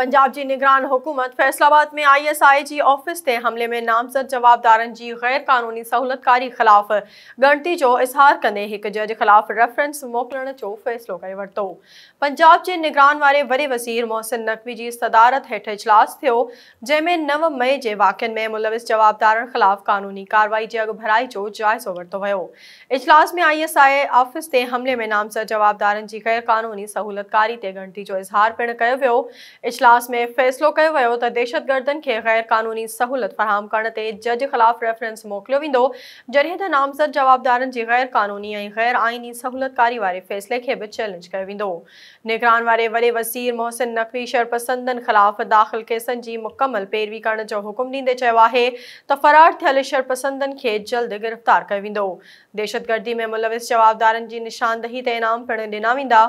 पंजाब जी निगरान हुकूमत फैसलाबाद में I S I ji office से हमले में नामज़द जवाबदार की गैर क़ानूनी सहूलतकारी ख़िलाफ़ गणती जो इज़हार कदे एक जज खिलाफ रेफरेंस मोकिलण जो कर करे पंजाब के निगरान वे वरे वज़ीर मोहसिन नकवी की सदारत हेठ इजलास थियो जंहिंमें नव मई के वाक्य में मुलविस जवाबदार ख़िलाफ़ क़ानूनी कार्रवाई अग भराई जो जायजो वरत वो इजलास में आई एस आई ऑफिस से हमले में नामज़द जवाबदार की गैर क़ानूनी सहूलतकारी गणती जो इज़हार पिण इजलास इजलास में फैसलो किया वियो त दहशतगर्दनि ग़ैर क़ानूनी सहूलत फराम करण जज खिलाफ़ रेफरेंस मोकिलियो वो जॾहिं त नामज़द जवाबदारनि ग़ैर क़ानूनी ऐं ग़ैर आइनी सहूलतकारी वारे फ़ैसले के भी चैलेंज किया निगरान वारे वे वसीर मोहसिन नकवी शरपसंदनि खिलाफ़ दाख़िल केसन की मुकमल पैरवी करण जो हुकुम ॾींदे चयो आहे फ़रार थियल शरपसंदनि खे जल्द गिरफ़्तार किया वो दहशतगर्दी में मुलविस जवाबदार जी निशानदही ते इनाम पिणु ॾिना वेंदा